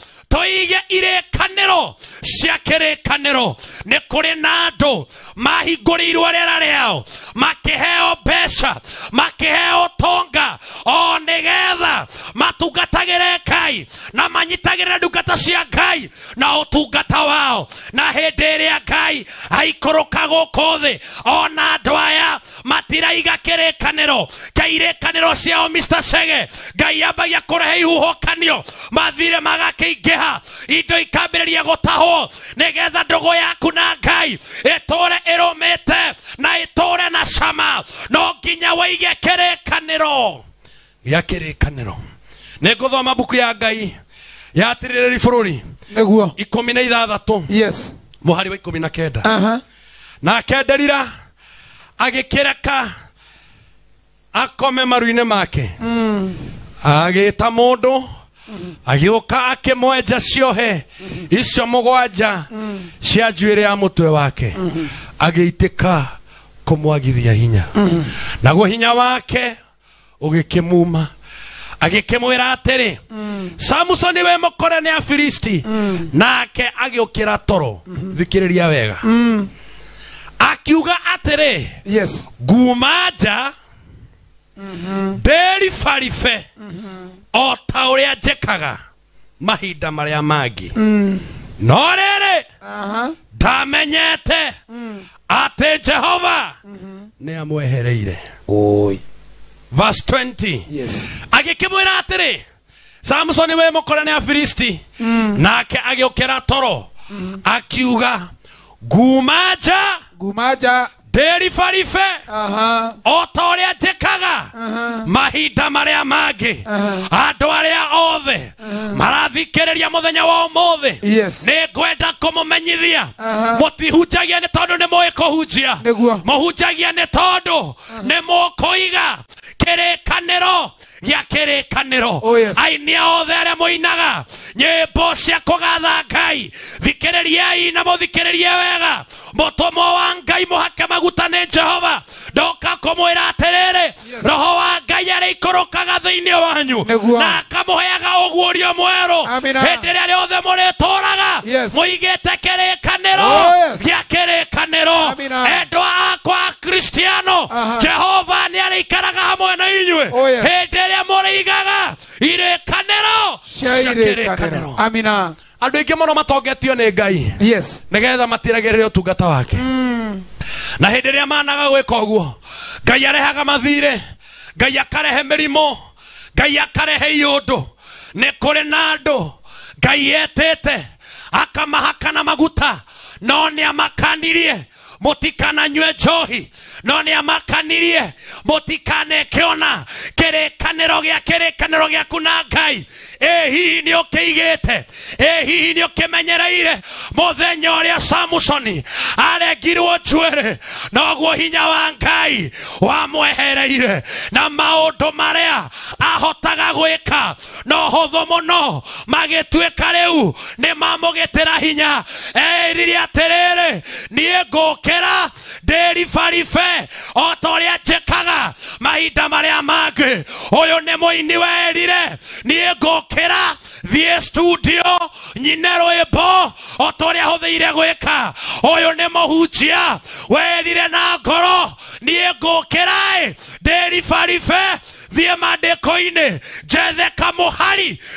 ire kanero cia kanero ne kũrĩ na andũ mahingũrĩirwo rĩera rĩao makĩheo mbeca makĩheo tonga o nĩgetha matungatagĩre ngai na manyitagĩrĩre ndungata cia ngai na ũtungata wao na hĩndĩ ĩrĩa ngai aikũrũka gũkũ thĩ ona andũ aya matiraiga kĩrĩkanĩro kĩirĩkanĩro ciao mr chege ngai ambagia kũrehe ihuhũkanio mathire magakĩingĩha kuoya indo ikambĩrĩria gũtahwo nĩgetha ndũgũ yaku na ngai ĩtũre ĩrũmĩte na ĩtũre na cama no nginya wĩige kĩrĩkanĩro gĩa kĩrĩkanĩro nĩ ngũthoma mbuku ya ngai yatirĩrĩri bũrũri nĩguo ikũmi na ithathatũ yes mũhari wa ikũmi na kenda uh -huh. nake nderira agĩkĩreka akome maru-inĩ make mm. agĩta mũndũ agiuka akimwenja ciohe icio gwanja cia njuire ya mutwe wake agiitika kumwagithia hinya naguo hinya wake ugikimuma agikimwira atiri samuso niwe mukore ni afilisti nake agiukira toro ria wega akiuga atiri nguma nja mm-hmm. ndĩribaribe o ta uria njekaga mahinda maria mangi mm. no riri ndamenyete uh jehova mm -hmm. ni amwehereire verse 20 yes. agikimwira atiri samsoni we mukore ni afilisti mm. nake agiukira toro mm. akiuga ngumaja ngumaja teribaribe o ta å rä a njä kaga mahinda marä a mangä andå arä a othe marathikä rä ria må thenya wa å nä ngwenda kå må menyithia må tihunjagia nä tondå nä måä kå hunjia må hunjagia nä tondå nä må kå iga kä rä kanä ro gä akä rä kanä oh, othe arä a må inaga nyä mbo cia kå gatha ngai thikä rä riai na må thikä rä rie wega må tå wa ngai må hake maguta nä jehova ndoka kå mwä ra atä rä rä roho wa ngai arä ikå rå kaga thä inä wanyu na akamå heaga å guå rio mwerå hä ndä ä rä a rä othe må rä tå raga må igä te kä rä kanä ro gä kä rä kanä ro endwa akwa akristiano jehova nä arä ikaraga hamwe na inyuä hä ndä iroigaga irĩkanĩro cia amina andå aingä må no matongetio nä ngai yes. nä getha matiragä rä re å tungata wake mm. na hä ndä ä rä a managa gwä ka å guo ngai arehaga mathirä ngai akarehe mä rimå ngai akarehe iå ndå nä kå rä na andå ngai etä te akamahaka maguta no nä amakanirie mutikananyue njohi no nä amakanirie mutikanekä ona kä rä kanä ro gä a kä rä kanä ro gä aku na ngai ä hihi nä å kä igä te ä hihi nä å kä menyereire må thenya å rä a samusoni arengirwo njuä noguo hinya wa ngai wamwehereire na maå ndå marä a ahotaga gwä ka å hå thå må no magä tuä ka rä u nä mamå gä tä ra hinya eerire atä rä rä niä ngå kä ra ndä ribaribe o ta å rä a njä kaga mahinda marä a mangä å yå nä må ini werire niä ngå kira thiä studio nyine rwimbo o ta å rä a hå thä ire gwä ka å yå nä må hunjia werire na ngoro niä ngå kä ra ndä ribaribe thiä mandäko-inä njethe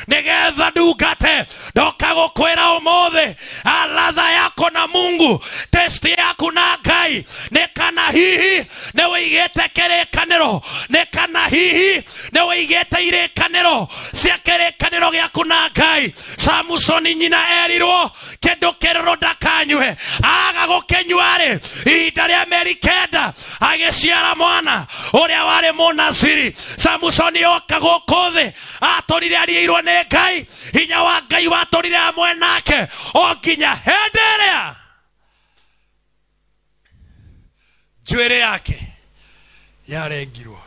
nä getha ndungate ndoka gå kwä ra å må aladha ah, yako na mungu testi yaku na ngai nä kana hihi nä wä igä te kä rä kanä ro nä kana hihi nä wä igä te irä kanä ro cia kä rä kanä ro gä aku na ngai samusoni nyina erirwo kä ndå kä rä ro ndakanyue aga gå kä nyuarä ihinda rä a meri kenda agä ciara mwana å rä a warä må samusoni oka gå thä atå ariäirwo nä ngai hinya wa ngai watå rire amwe nake o nginya hä ä rä njuä yake yarengirwo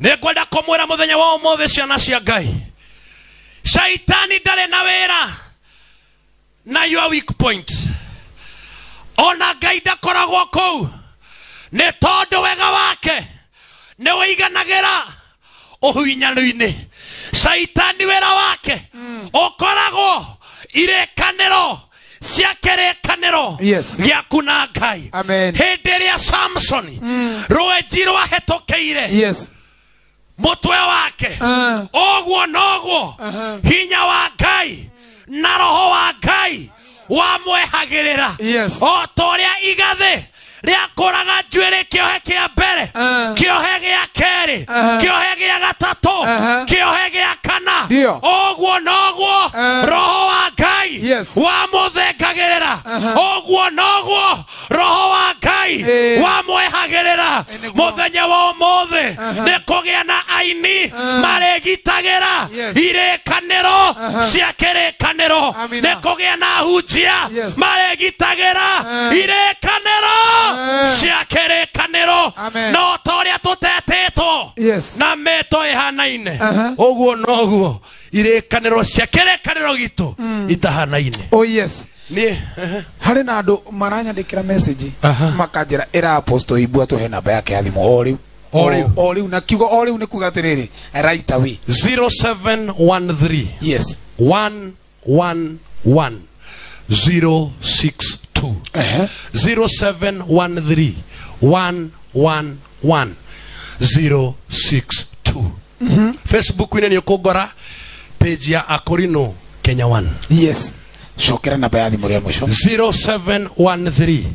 nä ngwenda kå mwä ra må thenya wa må ciana cia ngai shaitani ndarä na wä ra na your weak point ona ngai ndakoragwo kå u nä tondå wega wake nä å iganagä ra å hinyano-inä caitani wä ra wake å koragwo irä kanä cia gä aku na ngai hä ndä ä rä a samsoni mm. rũenji må twe wake å uh. ũguo noguo uh-huh. hinya wa ngai na roho wa ngai wa mwehagä rä ra o ta å rä a igathä rĩakũraga njuĩrĩ kĩohe kĩa mbere kĩohe gĩa kerĩ kĩohe gĩa gatatũ kĩohe gĩa kana ũguo noguo roho wa ngai wa mũthengagĩrĩra ũguo noguo roho wa ngai wa mwehagĩrĩra mũthenya wa ũmũthĩ nĩ kũgĩa na aini marĩgitagĩra irĩkanĩro cia kĩrĩkanĩro nĩ kũgĩa na hunjia marĩgitagĩra irĩkanĩro cia kä rä kanä ro no ta å rä a tå tetä two na mä ä hanaine å uh-huh. guo noguo irä kanä ro cia kä rä kanä ro gitå mm. itahanaine oh, uh-huh. harä na andå maranyandä kä ra uh-huh. makanjä ra ä ra tå he namba yake ya thimå o rä u o u oh. na kiugo o rä u nä kuga atä rä rä right away 0713 2 0713 111 facebook ine nä å kå ngora page ya akorino kenya 1 yes cokera namba ya thimå rä a 111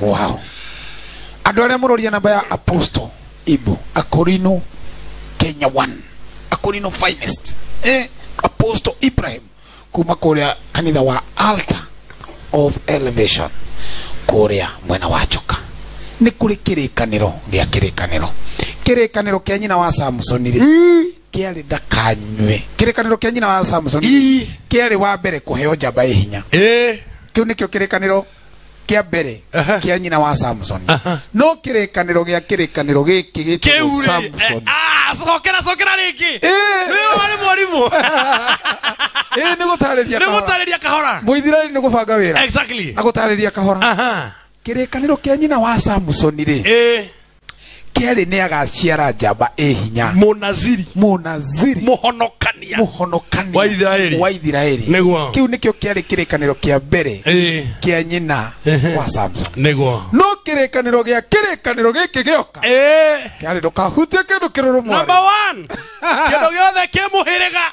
wow andå arä a må roria namba ya apostle ibu akorino kenya 1 no finest eh, apostle Ibrahim kuma kuria kanitha wa altar of elevation korea mwena wa njoka nä kå rä kä kirikaniro kanä gä a nyina wa samson ri mm. kä dakanywe kirikaniro kä rä nyina wa samson ri arä wa mbere kuheo heo njamba ä hinya kä u nä kä kä mbere kä a nyina wa samson no kä rä kanä ro gä a kä rä kanä ro gä kä gä cokera cokera rä ngä nä eh. mwarimå ä nä gå tarä ria nä gå kahora må ithirarä nä gå banga wä ra na gå tarä ria kahora kä rä kanä ro kä a nyina wa samson kerä nä agaciara njamba ä hinya må naziri må naziri må honokania må honokania wa ithiraeli wa ithiraeli nä kä u nä kä kia kä arä kä rä kanä mbere kä nyina wa samson nä no kä rä kanä ro gä a kä rä kanä ro gä kä gä oka kä arä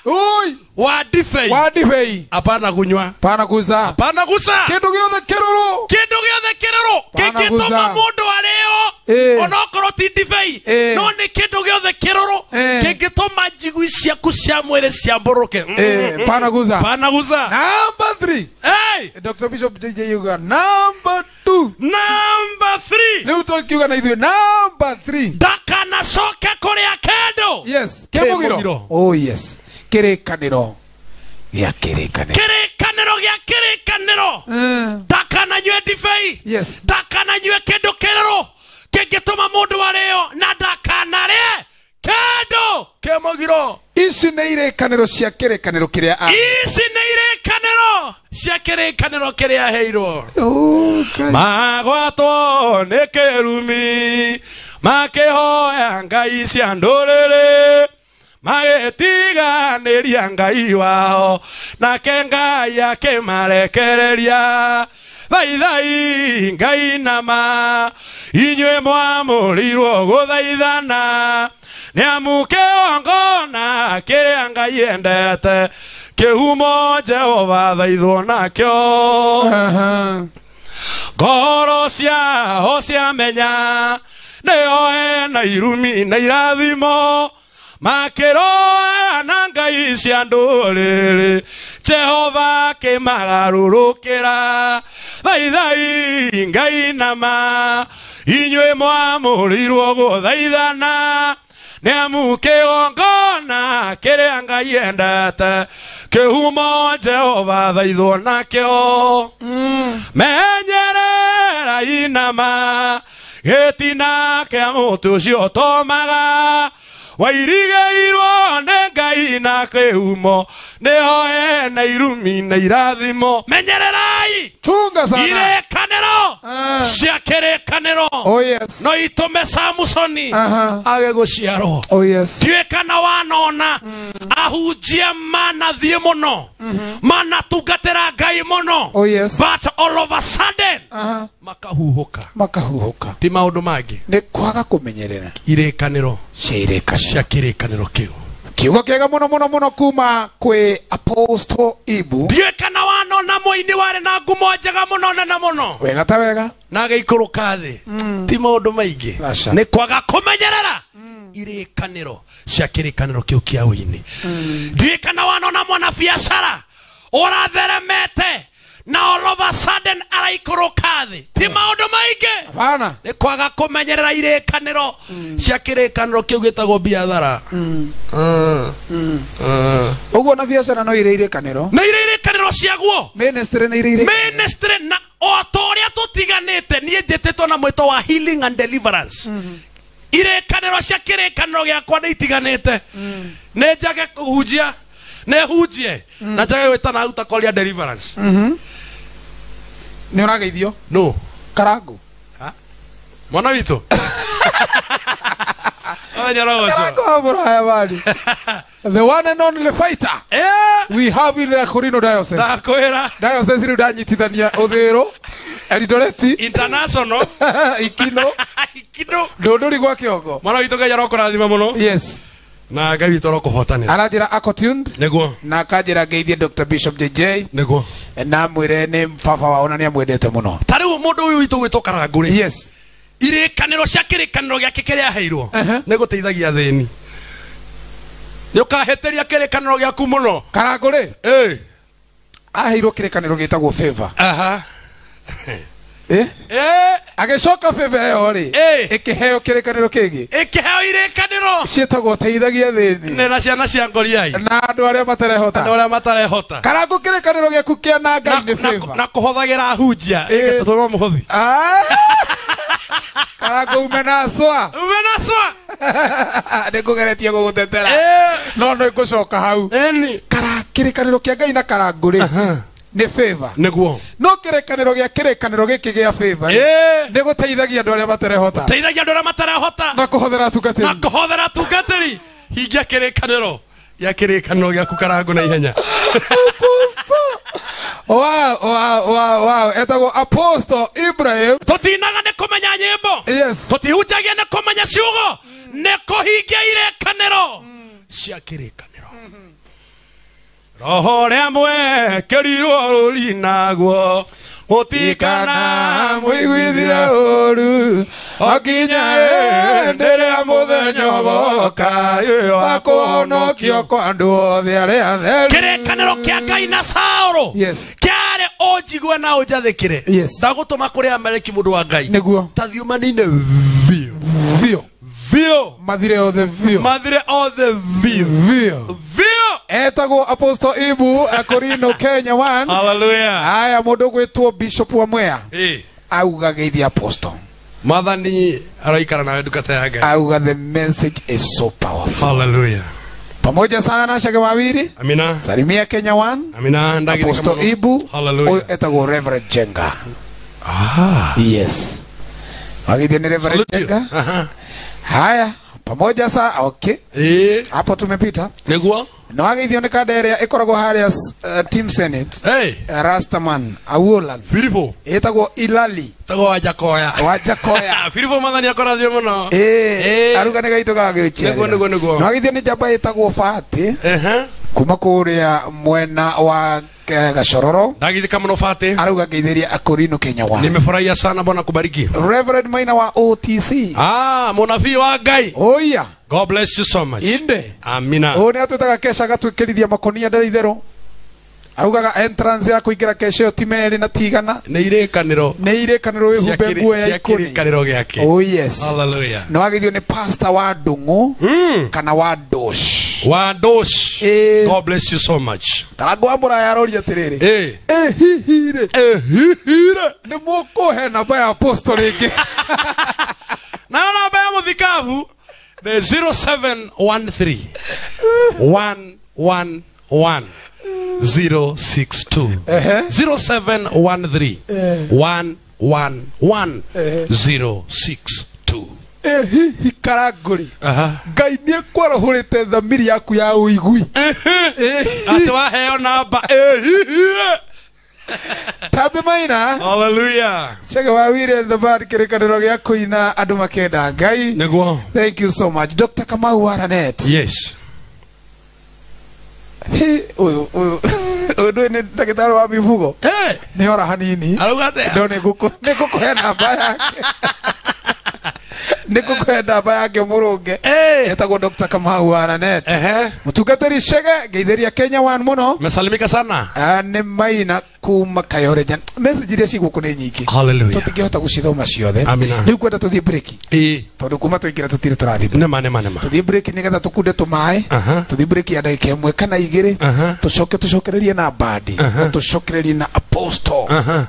oi wadibei wadibei apana kunywa hapana kuza hapana kuza kindu giothe kiruru kindu giothe kiruru kingituma mundu areo eh. onokorwo ti ndibei eh. no nĩ kĩndũ gĩothe kĩrũrũ eh. kĩngĩtũma njigui ciaku cia mwĩrĩ apana panaguza namba 3 hey. dr bishop jj uga namba 2 namba 3 uto tũkiuga na ithuĩ namba 3 ndakanacoke kũrĩa kendo yes kĩmũgiro oh yes kirikaniro gä kirikaniro kirikaniro gä kirikaniro ndakananyue eh. ndibei ndakananyue kä ndå kä rärå kä ngä tå ma må ndå arä o na ndakanarä kendo kä må giro ici nä irä cia kä rä kanä ro kä rä a ici nä irä kanä cia kä rä kanä ro kä rä a magwatwo nä kä rumi makä hoya ngai cia ndå rä rä magĩtiganĩria ngai wao nake ngai akĩmarekereria thaithai ngai nama inyuĩ mwamũrĩirwo gũthaithana nĩ amu kĩongona kĩrĩa ngai endete kĩhumo jehova thaithwo nakĩo ngoro ciao ciamenya nĩoe ena irumi na irathimo makĩro na ngai cia ndũrĩrĩ jehova kĩmagarũrũkĩra thaithai ngai nama inyuĩ mwamũrĩirwo gũthaithana nĩ amu kĩgongona kĩrĩa ngai endete kĩhumo jehova thaithwo nakĩo mm. menyerera inama gĩtina kĩa mũtĩ ũcio tomaga wairigeirwo nä ngai na nä hoe na irumi na irathimo menyererai ro ah. cia kĩrĩkanĩro oh, no itũme samusoni age gũciarwo oh, tiũĩ kana wanona mm. ahunjia manathiĩ mũno mm-hmm. manatungatĩra ngai mũno oh, but all of a sudden makahuhoka makahuhuka ti maundu mangi ni kwaga kumenyerera irekaniro cia irekaniro cia kirikaniro kiu kiugo kiega muno muno muno kuma kwi apostle ibu ndiä kana wanona må-inä warä na ngumo njega må no nene må no wega ta wega na agä ikå rå ka thä mm. ti maå ndå maingä nä kwaga kå menyerera mm. irä ro cia kä rä kanä ro kä u kä au-inä mm. ndiä kana wanona mwana biacara å ratheremete na all of a sudden araikoroka thä ti maundu maingi bana ni kwaga kumenyerera menyerera irä kanä mm. cia kä rä kanä biathara å mm. mm. guo na biacara no irä irä kanä ro nä irä irä kanä ro ciaguo na o ta å rä a tå na mwä wa healing and deliverance mm-hmm. mm -hmm. irä kanä ro cia kä rä kanä ro gä akwa nä mm. nä nä hunjie mm. na njage gwä tana au takoria deliverance mm-hmm. nä å rageithio no karago ha mwana witå the one and only fighter yeah. we have in the Corino diocese ndakwira diocese ni riu ndanyitithania uthiru Elidoreti international ikino ikino ndunduri gwa kiongo Mano witå ngai arokå di må no yes na ngai witå rokohotanä aranjä ra nä guo na akanjä ra ngeithie Dr. Bishop JJ nä guo na mwä re nä baba wao na nä amwendete må no tarä u må ndå å yå witå gwä two karangå rä yes irikaniro cia kirikaniro giake kiria aheirwo nä gå teithagia thäni nä å kahätäria kirikaniro giaku må no karangå rä aheirwo kirikaniro gä tagwo Eh? Eh? agĩcoka bebe ĩyo rĩ eh? ĩkĩheo kĩrĩkanĩro kĩngĩ ĩkĩheo irĩkanĩro ciĩtagwo teithagia thĩni nĩra ciana cia ngoriai na andũ arĩa matarehota andũ arĩa matarehota karangå kĩrĩkanĩro gĩaku kĩanangai nĩ favor na kũhũthagĩra hunjia ĩgatũma mũhothi ah! karangå umenaswa umenaswa nä ngå geretie gå gå tetera no nä ngå coka hau karakĩrĩkanĩro kĩa ngai na karangå rĩ nä favor guo no kä rä kanä ro gä a kä rä kanä ro gä kä gä a favor nä gå teithagia andå arä a materehota andå arä a materehota na kå hothera atungatä na kå hothera atungatä ri hingia kä rä kanä ro gä akä rä kanä ro gä aku karangå na ihenya wow, wow, wow, wow. etagwo aposto ibrahim tutinaga nä kå menya nyä mbo yes. tå tihunjagia nä kå menya ciugo nä kå hingia iräkanä ro cia kä rä kanä roho ria mwekerirwo rũri naguo mutikana mwiguithie uru okinya hindi ria muthenya ugoka wa kuhonokio kwa andu othe aria atheru kirikaniro kia ngai na sauro kiari unjigue na unjathikire ndagutuma kuri amereki mundu wa ngai niguo ta thiumani-ini vio vio vio mathire othe vio mathire othe vio vio etagwo apostle ibu akorino kenya one haleluya haya mundu gwitwo bishop wa mwea eh augaga ithi apostle mathani araikara nawe ndukata ya ngai auga the message is so powerful hallelujah pamoja sana na shaka wawili amina salimia kenya one amina ndagi apostle ibu haleluya etagwo reverend jenga ah yes agithia ni reverend jenga uh haya pamoja sa okay eh hapo tumepita niguo no agithio ni kada iria ikoragwo haria uh, eh, team senate hey. Eh, rastaman awulan firibo etagwo ilali tago wajakoya wajakoya firibo mathani akorathio muno eh, eh. arugani gaitu gagwichi niguo niguo niguo no agithio ni jaba etagwo fati eh uh -huh kuma kuria mwena wa eh, gashororo ndagithika muno fati arauga ngeithiria akurinu kenya wa nimefurahia sana bwana kubariki reverend maina wa otc ah munabii wa ngai oya god bless you so much inde amina o ni atwetaga kesha agatwikirithia makonia ndere itherå augaga entrance ya kuingira kesha yo ti merä na tigana nä irä ro nä irä kanä ro wä humbe nguo ya ikå ro gä ake oh yes hallelujah agä thio ni pasta wa ndå mm. kana wa dosh wandosh eh. god bless you so much karagwambura yarori atiriri eh ehihire ehihire ni mukuhe namba ya apostle ringi na namba ya muthikabu ni 0713 111 0713 111 ä hihi karangå rä ngai nä ekwarahå rä te thamiri yaku ya å igui atä waheo namba ä hihi tambe maina cege wa wire the bad kirikaniro gä a kå ina andå makenda ngai nä thank you so much dr kamau waranet yes ndå nä ndagä tarä wa mibugo nä ora hanini ndå nä ngå kå he namba yake niko ngå kå ndamba ya ngä må rå nge etagwo dr kamau wa net må tungateri cege ngeitheria kenya wan må mesalimika sana ah, nä maina kuma kayoreja message iria cigå kå nä nyingä tå tingä hota gå cithoma ciothe amina ni kwenda tuthi thiä breki tondå kuma tå ingä ra tå tirä tå rathi tuthi thiä breki nä getha tå kunde tå ya ndagä ka kana igä rä tå coke na mbandi na tå na apostle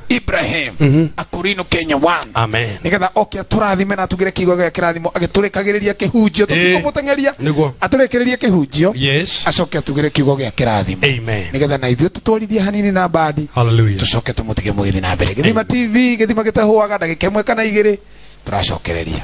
ibrahim mhm. akurino kenya wan amen getha oke atå rathime na atå gä re kirathimo agitulikagiriria kihunjio tutikumuteng'eria eh, niguo atulikiririe kihunjio yes acoke atugire kiugo gia kirathimo amen nigetha na ithuĩ tutwarithie hanini na mbandi hallelujah tucoke tumutige mũgithi na mbere gĩthima tv gĩthima gĩtahũaga ndagĩka ĩmwe kana igĩrĩ tũracokereria